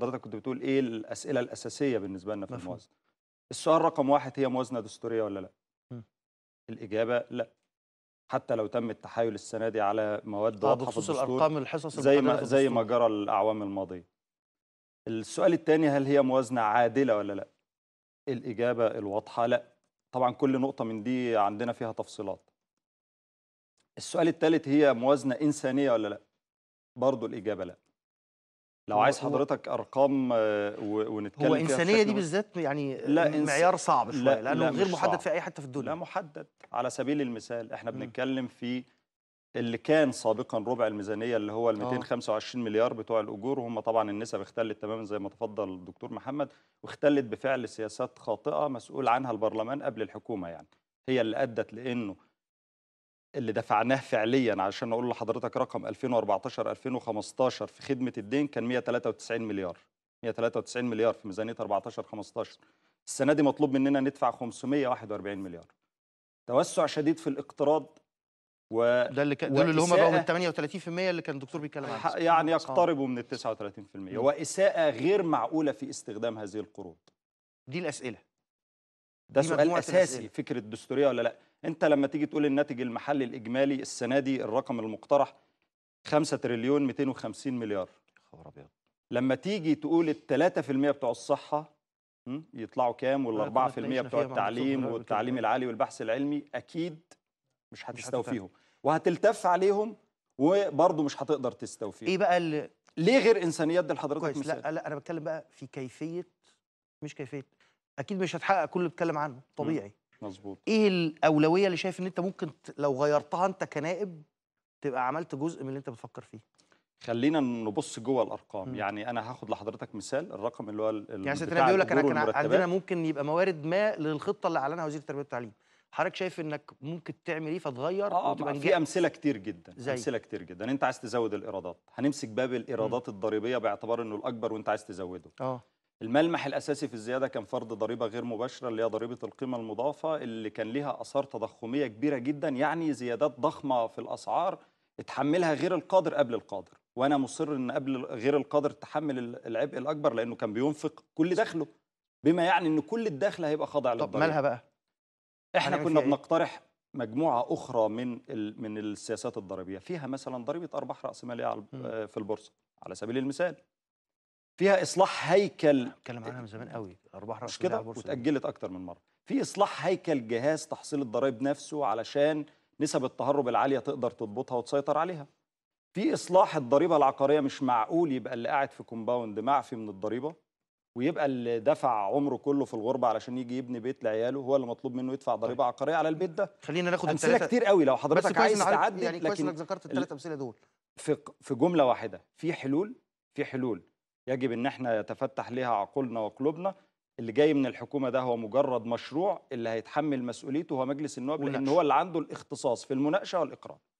حضرتك كنت بتقول ايه الاسئله الاساسيه بالنسبه لنا في مفهوم. الموازنه السؤال رقم واحد هي موازنه دستوريه ولا لا م. الاجابه لا حتى لو تم التحايل السنه دي على مواد واضحه في الارقام الحصص زي ما زي ما جرى الاعوام الماضيه السؤال الثاني هل هي موازنه عادله ولا لا الاجابه الواضحه لا طبعا كل نقطه من دي عندنا فيها تفصيلات السؤال الثالث هي موازنه انسانيه ولا لا برضه الاجابه لا لو عايز حضرتك ارقام آه، ونتكلم هو انسانيه دي بالذات يعني لا معيار صعب شويه لا لانه لا غير محدد صعب. في اي حته في الدنيا لا محدد على سبيل المثال احنا بنتكلم في اللي كان سابقا ربع الميزانيه اللي هو آه. ال 225 مليار بتوع الاجور وهم طبعا النسب اختلت تماما زي ما تفضل الدكتور محمد واختلت بفعل سياسات خاطئه مسؤول عنها البرلمان قبل الحكومه يعني هي اللي ادت لانه اللي دفعناه فعليا علشان اقول لحضرتك رقم 2014 2015 في خدمه الدين كان 193 مليار 193 مليار في ميزانيه 14 15 السنه دي مطلوب مننا ندفع 541 مليار توسع شديد في الاقتراض و ده اللي كان دول اللي هم بقوا من 38% اللي كان الدكتور بيتكلم عنه يعني يقتربوا من ال 39% واساءه غير معقوله في استخدام هذه القروض دي الاسئله ده دي سؤال اساسي الأسئلة. فكره دستوريه ولا لا انت لما تيجي تقول الناتج المحلي الاجمالي السنه دي الرقم المقترح 5 تريليون 250 مليار خبر ابيض لما تيجي تقول ال 3% بتوع الصحه يطلعوا كام وال 4% بتوع التعليم والتعليم العالي والبحث العلمي اكيد مش هتستوفيهم وهتلتف عليهم وبرضه مش هتقدر تستوفيهم ايه بقى اللي ليه غير انسانيات دي لحضرتك كويس لا لا انا بتكلم بقى في كيفيه مش كيفيه اكيد مش هتحقق كل اللي بتكلم عنه طبيعي م. مظبوط ايه الاولويه اللي شايف ان انت ممكن لو غيرتها انت كنائب تبقى عملت جزء من اللي انت بتفكر فيه خلينا نبص جوه الارقام م. يعني انا هاخد لحضرتك مثال الرقم اللي هو يعني سيادة بيقول لك انا كان عندنا ممكن يبقى موارد ما للخطه اللي اعلنها وزير التربيه والتعليم حضرتك شايف انك ممكن تعمل ايه فتغير اه في امثله كتير جدا زي. امثله كتير جدا انت عايز تزود الايرادات هنمسك باب الايرادات الضريبيه باعتبار انه الاكبر وانت عايز تزوده اه الملمح الأساسي في الزيادة كان فرض ضريبة غير مباشرة اللي هي ضريبة القيمة المضافة اللي كان ليها آثار تضخمية كبيرة جدا يعني زيادات ضخمة في الأسعار اتحملها غير القادر قبل القادر وأنا مصر إن قبل غير القادر تحمل العبء الأكبر لأنه كان بينفق كل دخله بما يعني إن كل الدخل هيبقى خاضع للضريبة طب مالها بقى؟ إحنا كنا إيه؟ بنقترح مجموعة أخرى من من السياسات الضريبية فيها مثلا ضريبة أرباح رأسمالية في البورصة على سبيل المثال فيها اصلاح هيكل اتكلم عنها من زمان قوي ارباح مش كده وتاجلت اكتر من مره في اصلاح هيكل جهاز تحصيل الضرائب نفسه علشان نسب التهرب العاليه تقدر تضبطها وتسيطر عليها في اصلاح الضريبه العقاريه مش معقول يبقى اللي قاعد في كومباوند معفي من الضريبه ويبقى اللي دفع عمره كله في الغربه علشان يجي يبني بيت لعياله هو اللي مطلوب منه يدفع طيب. ضريبه عقاريه على البيت ده خلينا ناخد امثله التلاتة. كتير قوي لو حضرتك عايز تعدل يعني لكن كويس انك ذكرت الثلاث امثله دول في في جمله واحده في حلول في حلول يجب ان احنا يتفتح لها عقولنا وقلوبنا اللي جاي من الحكومه ده هو مجرد مشروع اللي هيتحمل مسؤوليته هو مجلس النواب لان هو اللي عنده الاختصاص في المناقشه والاقرار